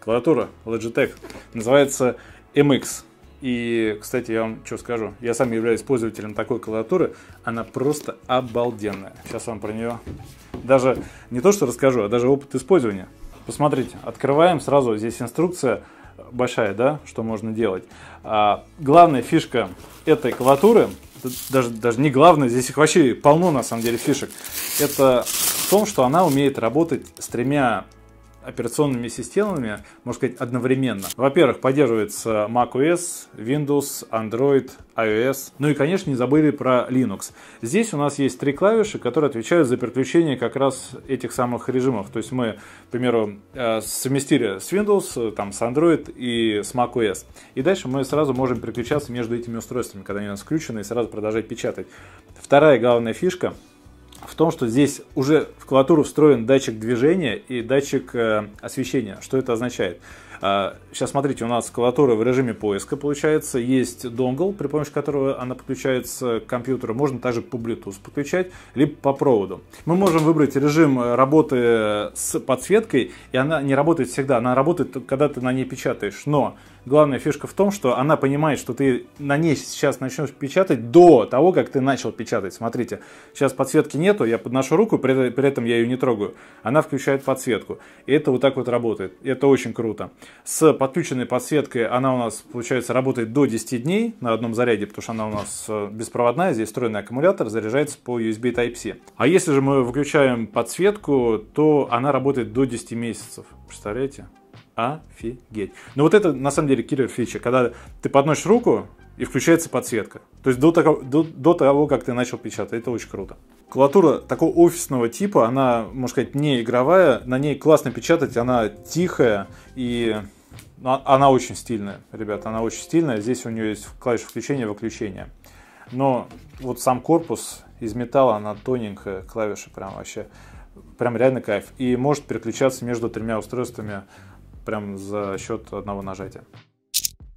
клавиатура Logitech. Называется MX. И, кстати, я вам что скажу. Я сам являюсь пользователем такой клавиатуры. Она просто обалденная. Сейчас вам про нее даже не то, что расскажу, а даже опыт использования. Посмотрите, открываем сразу. Здесь инструкция большая, да, что можно делать. А, главная фишка этой клавиатуры, даже, даже не главная, здесь их вообще полно на самом деле фишек, это в том, что она умеет работать с тремя операционными системами, можно сказать, одновременно. Во-первых, поддерживается macOS, Windows, Android, iOS. Ну и, конечно, не забыли про Linux. Здесь у нас есть три клавиши, которые отвечают за переключение как раз этих самых режимов. То есть мы, к примеру, э, совместили с Windows, э, там, с Android и с macOS. И дальше мы сразу можем переключаться между этими устройствами, когда они у нас включены, и сразу продолжать печатать. Вторая главная фишка — в том, что здесь уже в клавиатуру встроен датчик движения и датчик э, освещения. Что это означает? Сейчас а, смотрите, у нас клавиатура в режиме поиска получается. Есть донгл, при помощи которого она подключается к компьютеру. Можно также по Bluetooth подключать, либо по проводу. Мы можем выбрать режим э, работы э, с подсветкой, и она не работает всегда. Она работает, когда ты на ней печатаешь. Но главная фишка в том, что она понимает, что ты на ней сейчас начнешь печатать до того, как ты начал печатать. Смотрите, сейчас подсветки нету, я подношу руку, при, этом я ее не трогаю. Она включает подсветку. И это вот так вот работает. это очень круто. С подключенной подсветкой она у нас, получается, работает до 10 дней на одном заряде, потому что она у нас э, беспроводная, здесь встроенный аккумулятор, заряжается по USB Type-C. А если же мы выключаем подсветку, то она работает до 10 месяцев. Представляете? Офигеть. Ну вот это на самом деле киллер фича. Когда ты подносишь руку, и включается подсветка. То есть до того, до, до того, как ты начал печатать. Это очень круто. Клавиатура такого офисного типа, она, можно сказать, не игровая. На ней классно печатать, она тихая и ну, а, она очень стильная, ребята, она очень стильная. Здесь у нее есть клавиши включения и выключения. Но вот сам корпус из металла, она тоненькая, клавиши прям вообще, прям реально кайф. И может переключаться между тремя устройствами прям за счет одного нажатия.